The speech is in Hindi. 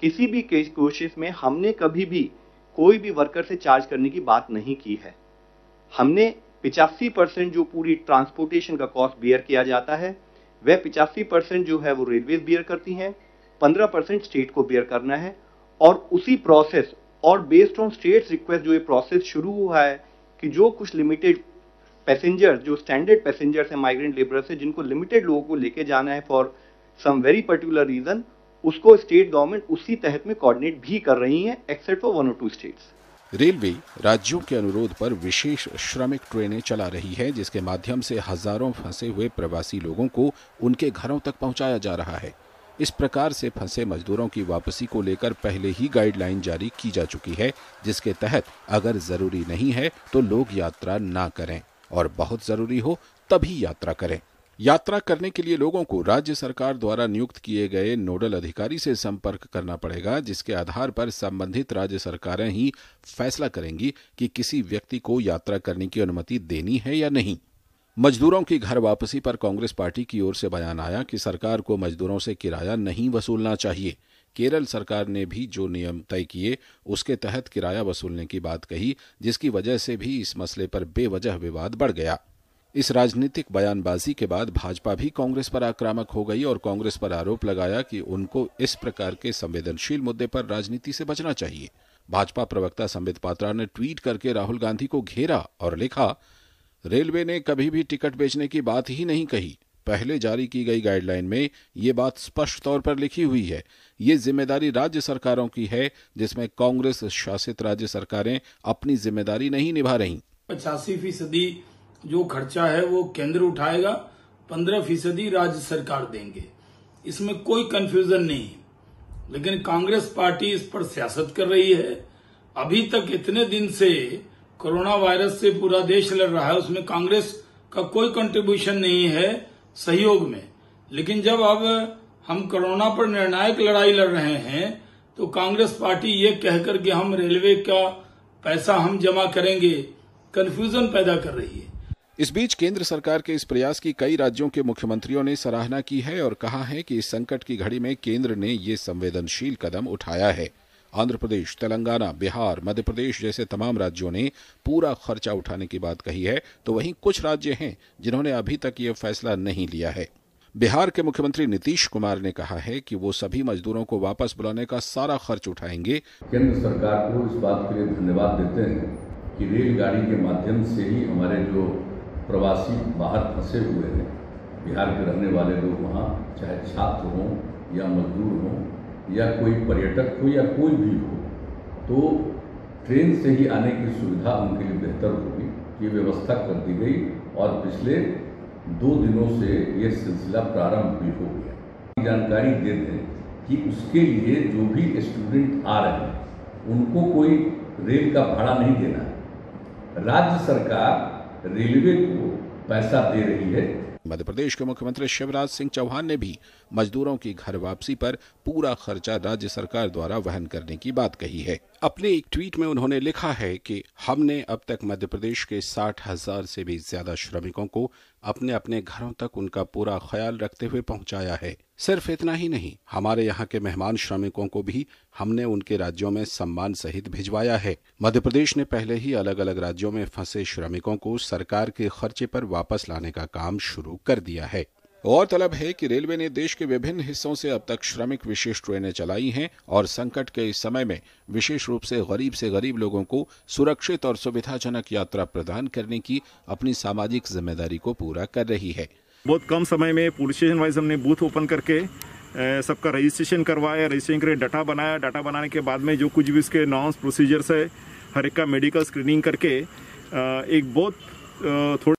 किसी भी कोशिश में हमने कभी भी कोई भी वर्कर से चार्ज करने की बात नहीं की है हमने पिचासी परसेंट जो पूरी ट्रांसपोर्टेशन का कॉस्ट बियर किया जाता है वह पिचासी परसेंट जो है वो रेलवेज बियर करती हैं पंद्रह परसेंट स्टेट को बियर करना है और उसी प्रोसेस और बेस्ड ऑन स्टेट्स रिक्वेस्ट जो ये प्रोसेस शुरू हुआ है कि जो कुछ लिमिटेड पैसेंजर जो स्टैंडर्ड पैसेंजर्स हैं माइग्रेंट लेबरर्स हैं जिनको लिमिटेड लोगों को लेके जाना है for some very particular reason उसको स्टेट गवर्नमेंट उसी तहत में कोऑर्डिनेट भी कर रही है एक्सेप्ट फॉर वन और टू स्टेट्स रेलवे राज्यों के अनुरोध पर विशेष श्रमिक ट्रेनें चला रही है जिसके माध्यम से हजारों फंसे हुए प्रवासी लोगों को उनके घरों तक पहुंचाया जा रहा है इस प्रकार से फंसे मजदूरों की वापसी को लेकर पहले ही गाइडलाइन जारी की जा चुकी है जिसके तहत अगर जरूरी नहीं है तो लोग यात्रा ना करें और बहुत जरूरी हो तभी यात्रा करें यात्रा करने के लिए लोगों को राज्य सरकार द्वारा नियुक्त किए गए नोडल अधिकारी से संपर्क करना पड़ेगा जिसके आधार पर संबंधित राज्य सरकारें ही फैसला करेंगी कि किसी व्यक्ति को यात्रा करने की अनुमति देनी है या नहीं मजदूरों की घर वापसी पर कांग्रेस पार्टी की ओर से बयान आया कि सरकार को मजदूरों से किराया नहीं वसूलना चाहिए केरल सरकार ने भी जो नियम तय किए उसके तहत किराया वसूलने की बात कही जिसकी वजह से भी इस मसले पर बेवजह विवाद बढ़ गया इस राजनीतिक बयानबाजी के बाद भाजपा भी कांग्रेस पर आक्रामक हो गई और कांग्रेस पर आरोप लगाया कि उनको इस प्रकार के संवेदनशील मुद्दे पर राजनीति से बचना चाहिए भाजपा प्रवक्ता संबित पात्रा ने ट्वीट करके राहुल गांधी को घेरा और लिखा रेलवे ने कभी भी टिकट बेचने की बात ही नहीं कही पहले जारी की गई गाइडलाइन में ये बात स्पष्ट तौर पर लिखी हुई है ये जिम्मेदारी राज्य सरकारों की है जिसमें कांग्रेस शासित राज्य सरकारें अपनी जिम्मेदारी नहीं निभा रही पचासी फीसदी जो खर्चा है वो केंद्र उठाएगा पंद्रह फीसदी राज्य सरकार देंगे इसमें कोई कंफ्यूजन नहीं लेकिन कांग्रेस पार्टी इस पर सियासत कर रही है अभी तक इतने दिन से कोरोना वायरस से पूरा देश लड़ रहा है उसमें कांग्रेस का कोई कंट्रीब्यूशन नहीं है सहयोग में लेकिन जब अब हम कोरोना पर निर्णायक लड़ाई लड़ रहे हैं तो कांग्रेस पार्टी ये कहकर के हम रेलवे का पैसा हम जमा करेंगे कंफ्यूजन पैदा कर रही है इस बीच केंद्र सरकार के इस प्रयास की कई राज्यों के मुख्यमंत्रियों ने सराहना की है और कहा है कि इस संकट की घड़ी में केंद्र ने ये संवेदनशील कदम उठाया है आंध्र प्रदेश तेलंगाना बिहार मध्य प्रदेश जैसे तमाम राज्यों ने पूरा खर्चा उठाने की बात कही है तो वहीं कुछ राज्य हैं जिन्होंने अभी तक ये फैसला नहीं लिया है बिहार के मुख्यमंत्री नीतीश कुमार ने कहा है कि वो सभी मजदूरों को वापस बुलाने का सारा खर्च उठाएंगे केंद्र सरकार को इस बात के लिए धन्यवाद देते हैं कि रेलगाड़ी के माध्यम से ही हमारे जो प्रवासी बाहर फंसे हुए हैं बिहार के रहने वाले लोग वहाँ चाहे छात्र हों या मजदूर हों या कोई पर्यटक हो या कोई भी हो तो ट्रेन से ही आने की सुविधा उनके लिए बेहतर होगी ये व्यवस्था कर दी गई और पिछले दो दिनों से ये सिलसिला प्रारंभ भी हो गया जानकारी दे दें कि उसके लिए जो भी स्टूडेंट आ रहे हैं उनको कोई रेल का भाड़ा नहीं देना है राज्य सरकार रेलवे को पैसा दे रही है मध्य प्रदेश के मुख्यमंत्री शिवराज सिंह चौहान ने भी मजदूरों की घर वापसी पर पूरा खर्चा राज्य सरकार द्वारा वहन करने की बात कही है अपने एक ट्वीट में उन्होंने लिखा है कि हमने अब तक मध्य प्रदेश के साठ हजार से भी ज्यादा श्रमिकों को अपने अपने घरों तक उनका पूरा ख्याल रखते हुए पहुंचाया है सिर्फ इतना ही नहीं हमारे यहाँ के मेहमान श्रमिकों को भी हमने उनके राज्यों में सम्मान सहित भिजवाया है मध्य प्रदेश ने पहले ही अलग अलग राज्यों में फंसे श्रमिकों को सरकार के खर्चे पर वापस लाने का काम शुरू कर दिया है गौरतलब है कि रेलवे ने देश के विभिन्न हिस्सों से अब तक श्रमिक विशेष ट्रेनें चलाई हैं और संकट के इस समय में विशेष रूप से गरीब से गरीब लोगों को सुरक्षित और सुविधाजनक यात्रा प्रदान करने की अपनी सामाजिक जिम्मेदारी को पूरा कर रही है बहुत कम समय में पुलिस स्टेशन वाइज हमने बूथ ओपन करके सबका रजिस्ट्रेशन करवाया रजिस्ट्रेशन करके डाटा बनाया डाटा बनाने के बाद में जो कुछ भी उसके नॉर्म्स प्रोसीजर्स है हर एक का मेडिकल स्क्रीनिंग करके एक बहुत थोड़ा